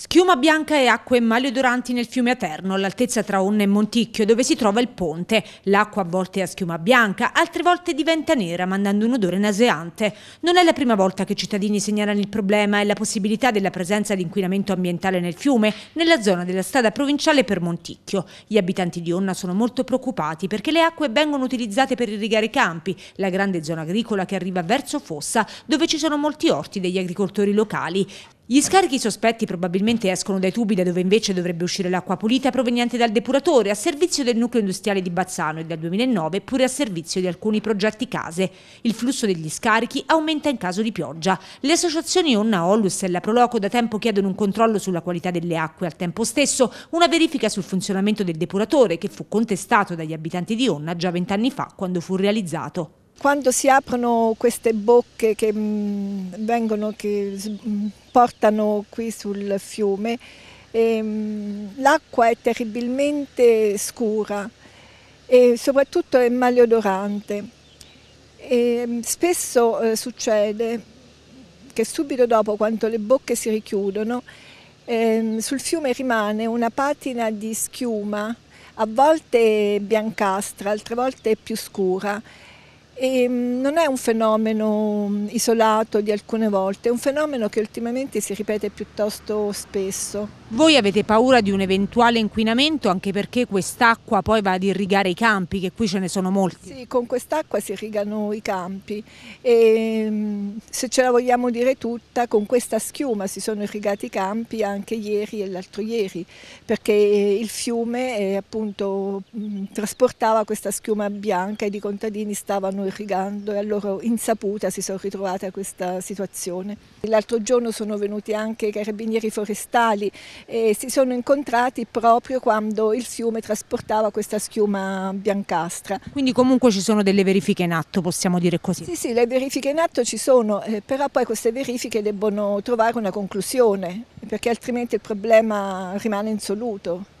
Schiuma bianca e acque maleodoranti nel fiume Aterno, all'altezza tra Onna e Monticchio, dove si trova il ponte. L'acqua a volte è a schiuma bianca, altre volte diventa nera, mandando un odore naseante. Non è la prima volta che i cittadini segnalano il problema e la possibilità della presenza di inquinamento ambientale nel fiume, nella zona della strada provinciale per Monticchio. Gli abitanti di Onna sono molto preoccupati perché le acque vengono utilizzate per irrigare i campi, la grande zona agricola che arriva verso Fossa, dove ci sono molti orti degli agricoltori locali. Gli scarichi sospetti probabilmente escono dai tubi da dove invece dovrebbe uscire l'acqua pulita proveniente dal depuratore a servizio del nucleo industriale di Bazzano e dal 2009 pure a servizio di alcuni progetti case. Il flusso degli scarichi aumenta in caso di pioggia. Le associazioni Onna Ollus e la Proloco da tempo chiedono un controllo sulla qualità delle acque e al tempo stesso una verifica sul funzionamento del depuratore che fu contestato dagli abitanti di Onna già vent'anni fa quando fu realizzato quando si aprono queste bocche che, mh, mm, vengono, che mh, mm, portano qui sul fiume, ehm, l'acqua è terribilmente scura e soprattutto è maleodorante. E ehm, spesso eh, succede che subito dopo, quando le bocche si richiudono, eh, sul fiume rimane una patina di schiuma, a volte biancastra, altre volte più scura e ehm, non è un fenomeno mm, isolato di alcune volte, è un fenomeno che ultimamente si ripete piuttosto spesso. Voi avete paura di un eventuale inquinamento anche perché quest'acqua poi va ad irrigare i campi, che qui ce ne sono molti. Sì, con quest'acqua si irrigano i campi e ehm, se ce la vogliamo dire tutta, con questa schiuma si sono irrigati i campi anche ieri e l'altro ieri, perché eh, il fiume eh, appunto mm, trasportava questa schiuma bianca e i contadini stavano irrigando e a loro insaputa si sono ritrovate a questa situazione. L'altro giorno sono venuti anche i carabinieri forestali e si sono incontrati proprio quando il fiume trasportava questa schiuma biancastra. Quindi comunque ci sono delle verifiche in atto, possiamo dire così? Sì, sì, le verifiche in atto ci sono, eh, però poi queste verifiche debbono trovare una conclusione perché altrimenti il problema rimane insoluto.